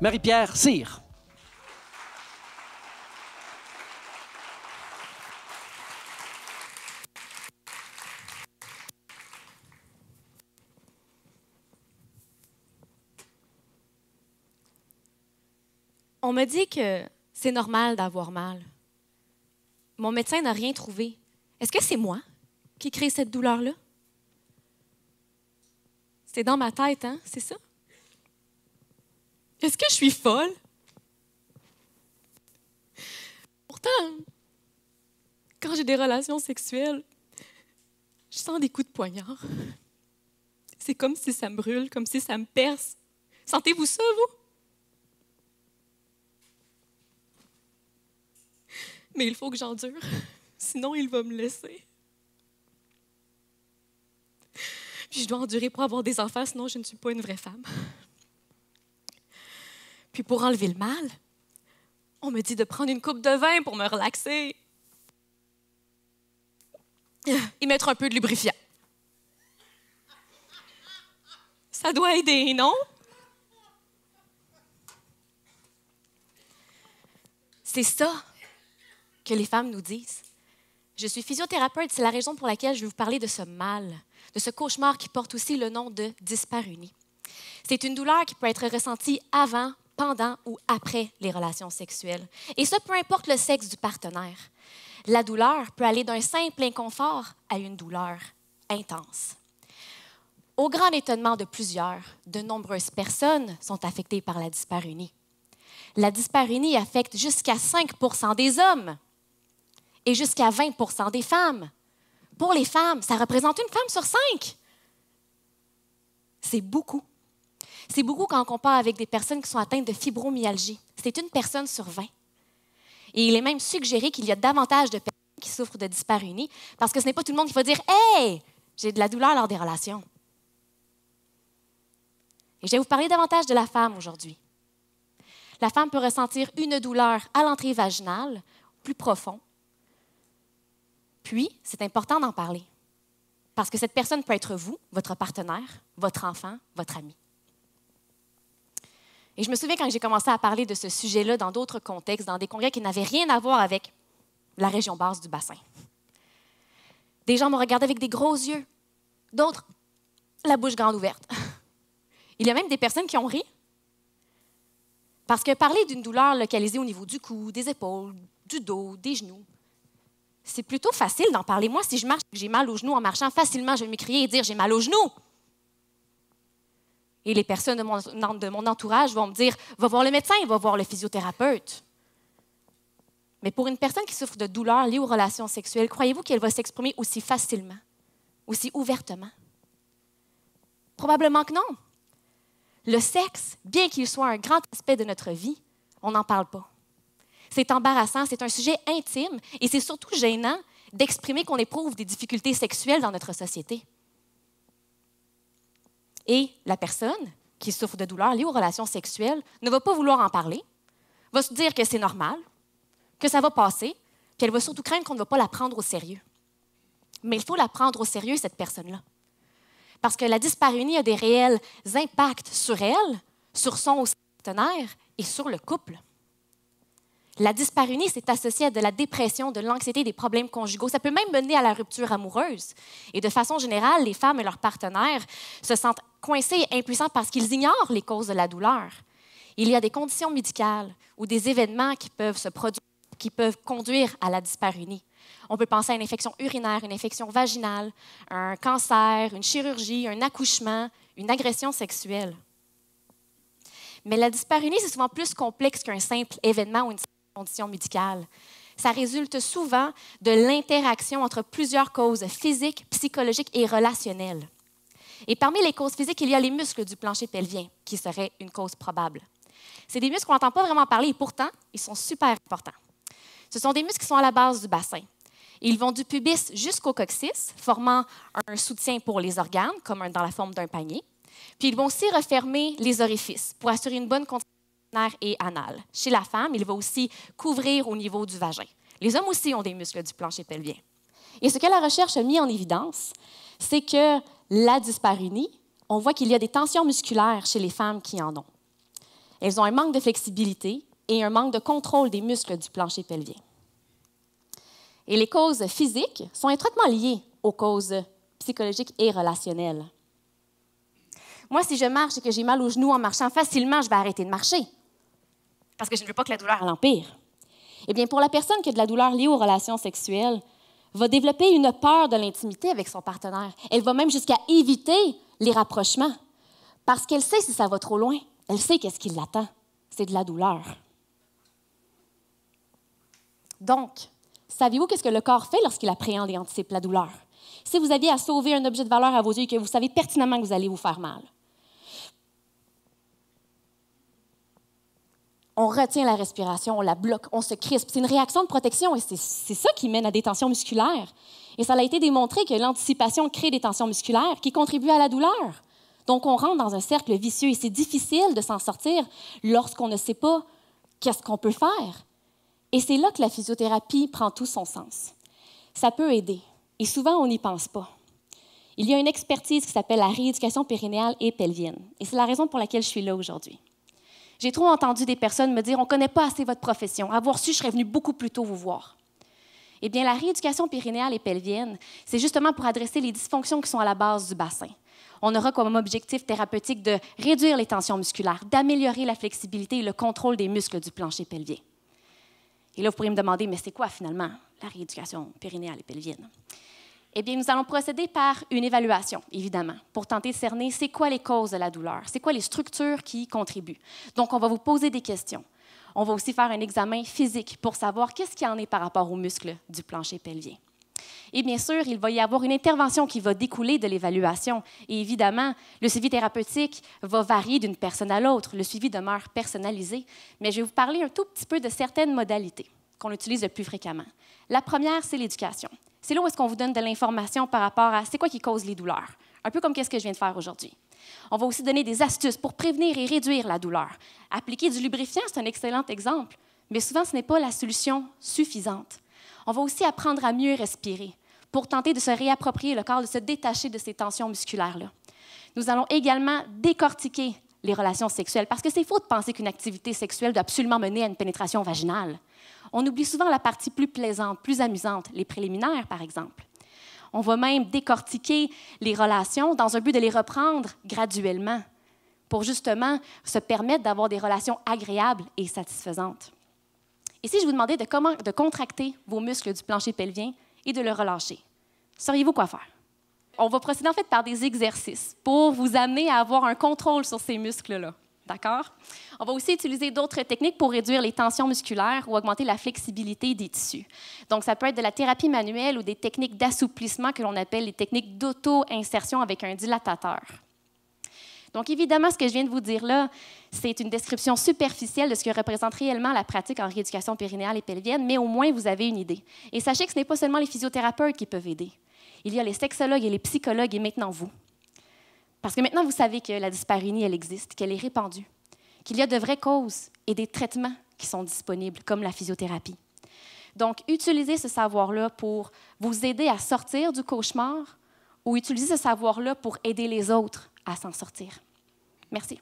Marie-Pierre Sire. On me dit que c'est normal d'avoir mal. Mon médecin n'a rien trouvé. Est-ce que c'est moi qui crée cette douleur-là? C'est dans ma tête, hein? C'est ça? Est-ce que je suis folle? Pourtant, quand j'ai des relations sexuelles, je sens des coups de poignard. C'est comme si ça me brûle, comme si ça me perce. Sentez-vous ça, vous? Mais il faut que j'endure, sinon il va me laisser. je dois endurer pour avoir des enfants, sinon je ne suis pas une vraie femme. Puis pour enlever le mal, on me dit de prendre une coupe de vin pour me relaxer et mettre un peu de lubrifiant. Ça doit aider, non? C'est ça que les femmes nous disent. Je suis physiothérapeute, c'est la raison pour laquelle je vais vous parler de ce mal, de ce cauchemar qui porte aussi le nom de disparunie. C'est une douleur qui peut être ressentie avant, pendant ou après les relations sexuelles. Et ça, peu importe le sexe du partenaire. La douleur peut aller d'un simple inconfort à une douleur intense. Au grand étonnement de plusieurs, de nombreuses personnes sont affectées par la dyspareunie. La dyspareunie affecte jusqu'à 5 des hommes et jusqu'à 20 des femmes. Pour les femmes, ça représente une femme sur cinq. C'est beaucoup. C'est beaucoup quand on compare avec des personnes qui sont atteintes de fibromyalgie. C'est une personne sur 20. Et il est même suggéré qu'il y a davantage de personnes qui souffrent de dyspareunie parce que ce n'est pas tout le monde qui va dire Hey, j'ai de la douleur lors des relations. Et je vais vous parler davantage de la femme aujourd'hui. La femme peut ressentir une douleur à l'entrée vaginale, plus profond. Puis, c'est important d'en parler parce que cette personne peut être vous, votre partenaire, votre enfant, votre ami. Et je me souviens quand j'ai commencé à parler de ce sujet-là dans d'autres contextes, dans des congrès qui n'avaient rien à voir avec la région basse du bassin. Des gens me regardaient avec des gros yeux, d'autres la bouche grande ouverte. Il y a même des personnes qui ont ri. Parce que parler d'une douleur localisée au niveau du cou, des épaules, du dos, des genoux, c'est plutôt facile d'en parler. Moi, si je marche, j'ai mal aux genoux en marchant facilement, je vais m'écrier et dire j'ai mal aux genoux. Et les personnes de mon, entourage vont me dire, va voir le médecin, va voir le physiothérapeute. Mais pour une personne qui souffre de douleurs liées aux relations sexuelles, croyez-vous qu'elle va s'exprimer aussi facilement, aussi ouvertement? Probablement que non. Le sexe, bien qu'il soit un grand aspect de notre vie, on n'en parle pas. C'est embarrassant, c'est un sujet intime et c'est surtout gênant d'exprimer qu'on éprouve des difficultés sexuelles dans notre société. Et la personne qui souffre de douleurs liées aux relations sexuelles ne va pas vouloir en parler, va se dire que c'est normal, que ça va passer, qu'elle va surtout craindre qu'on ne va pas la prendre au sérieux. Mais il faut la prendre au sérieux, cette personne-là. Parce que la disparunie a des réels impacts sur elle, sur son partenaire et sur le couple. La disparunie c'est associé à de la dépression, de l'anxiété, des problèmes conjugaux. Ça peut même mener à la rupture amoureuse. Et de façon générale, les femmes et leurs partenaires se sentent coincés et impuissants parce qu'ils ignorent les causes de la douleur. Il y a des conditions médicales ou des événements qui peuvent se produire, qui peuvent conduire à la disparunie. On peut penser à une infection urinaire, une infection vaginale, un cancer, une chirurgie, un accouchement, une agression sexuelle. Mais la disparunie, c'est souvent plus complexe qu'un simple événement ou une condition médicale. Ça résulte souvent de l'interaction entre plusieurs causes physiques, psychologiques et relationnelles. Et parmi les causes physiques, il y a les muscles du plancher pelvien, qui seraient une cause probable. C'est des muscles qu'on n'entend pas vraiment parler et pourtant, ils sont super importants. Ce sont des muscles qui sont à la base du bassin. Ils vont du pubis jusqu'au coccyx, formant un soutien pour les organes, comme dans la forme d'un panier. Puis ils vont aussi refermer les orifices pour assurer une bonne contraction et anale. Chez la femme, il va aussi couvrir au niveau du vagin. Les hommes aussi ont des muscles du plancher pelvien. Et ce que la recherche a mis en évidence, c'est que la dyspareunie, on voit qu'il y a des tensions musculaires chez les femmes qui en ont. Elles ont un manque de flexibilité et un manque de contrôle des muscles du plancher pelvien. Et les causes physiques sont étroitement liées aux causes psychologiques et relationnelles. Moi, si je marche et que j'ai mal aux genoux en marchant facilement, je vais arrêter de marcher parce que je ne veux pas que la douleur l'empire. Eh bien, pour la personne qui a de la douleur liée aux relations sexuelles, va développer une peur de l'intimité avec son partenaire. Elle va même jusqu'à éviter les rapprochements parce qu'elle sait si ça va trop loin. Elle sait qu'est-ce qui l'attend. C'est de la douleur. Donc, savez-vous qu'est-ce que le corps fait lorsqu'il appréhende et anticipe la douleur? Si vous aviez à sauver un objet de valeur à vos yeux et que vous savez pertinemment que vous allez vous faire mal, on retient la respiration, on la bloque, on se crispe. C'est une réaction de protection et c'est ça qui mène à des tensions musculaires. Et ça a été démontré que l'anticipation crée des tensions musculaires qui contribuent à la douleur. Donc, on rentre dans un cercle vicieux et c'est difficile de s'en sortir lorsqu'on ne sait pas qu'est-ce qu'on peut faire. Et c'est là que la physiothérapie prend tout son sens. Ça peut aider et souvent on n'y pense pas. Il y a une expertise qui s'appelle la rééducation périnéale et pelvienne et c'est la raison pour laquelle je suis là aujourd'hui. J'ai trop entendu des personnes me dire, on ne connaît pas assez votre profession. Avoir su, je serais venue beaucoup plus tôt vous voir. Eh bien, la rééducation périnéale et pelvienne, c'est justement pour adresser les dysfonctions qui sont à la base du bassin. On aura comme objectif thérapeutique de réduire les tensions musculaires, d'améliorer la flexibilité et le contrôle des muscles du plancher pelvien. Et là, vous pourriez me demander, mais c'est quoi finalement la rééducation périnéale et pelvienne? Eh bien, nous allons procéder par une évaluation, évidemment, pour tenter de cerner c'est quoi les causes de la douleur, c'est quoi les structures qui y contribuent. Donc, on va vous poser des questions. On va aussi faire un examen physique pour savoir qu'est-ce qu'il en est par rapport aux muscles du plancher pelvien. Et bien sûr, il va y avoir une intervention qui va découler de l'évaluation. Et évidemment, le suivi thérapeutique va varier d'une personne à l'autre. Le suivi demeure personnalisé, mais je vais vous parler un tout petit peu de certaines modalités qu'on utilise le plus fréquemment. La première, c'est l'éducation. C'est là où est-ce qu'on vous donne de l'information par rapport à c'est quoi qui cause les douleurs, un peu comme qu'est-ce que je viens de faire aujourd'hui. On va aussi donner des astuces pour prévenir et réduire la douleur. Appliquer du lubrifiant, c'est un excellent exemple, mais souvent ce n'est pas la solution suffisante. On va aussi apprendre à mieux respirer pour tenter de se réapproprier le corps, de se détacher de ces tensions musculaires-là. Nous allons également décortiquer les relations sexuelles parce que c'est faux de penser qu'une activité sexuelle doit absolument mener à une pénétration vaginale. On oublie souvent la partie plus plaisante, plus amusante, les préliminaires, par exemple. On va même décortiquer les relations dans un but de les reprendre graduellement pour justement se permettre d'avoir des relations agréables et satisfaisantes. Et si je vous demandais de, comment, contracter vos muscles du plancher pelvien et de le relâcher, sauriez-vous quoi faire? On va procéder en fait par des exercices pour vous amener à avoir un contrôle sur ces muscles-là. On va aussi utiliser d'autres techniques pour réduire les tensions musculaires ou augmenter la flexibilité des tissus. Donc, ça peut être de la thérapie manuelle ou des techniques d'assouplissement que l'on appelle les techniques d'auto-insertion avec un dilatateur. Donc, évidemment, ce que je viens de vous dire là, c'est une description superficielle de ce que représente réellement la pratique en rééducation périnéale et pelvienne, mais au moins vous avez une idée. Et sachez que ce n'est pas seulement les physiothérapeutes qui peuvent aider. Il y a les sexologues et les psychologues et maintenant vous. Parce que maintenant, vous savez que la dyspareunie, elle existe, qu'elle est répandue, qu'il y a de vraies causes et des traitements qui sont disponibles, comme la physiothérapie. Donc, utilisez ce savoir-là pour vous aider à sortir du cauchemar ou utilisez ce savoir-là pour aider les autres à s'en sortir. Merci.